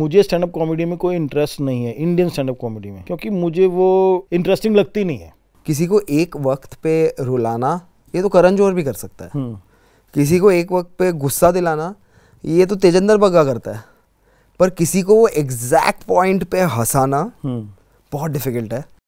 मुझे stand up comedy में कोई इंटरेस्ट नहीं है इंडियन स्टैंड अप कॉमेडी में क्योंकि मुझे वो इंटरेस्टिंग लगती नहीं है किसी को एक वक्त पे रुलाना ये तो करण जोहर भी कर सकता है हम्म। किसी को एक वक्त पे गुस्सा दिलाना ये तो तेजेंद्र बग्गा करता है पर किसी को वो एग्जैक्ट पॉइंट पे हंसाना हम्म। बहुत डिफिकल्ट है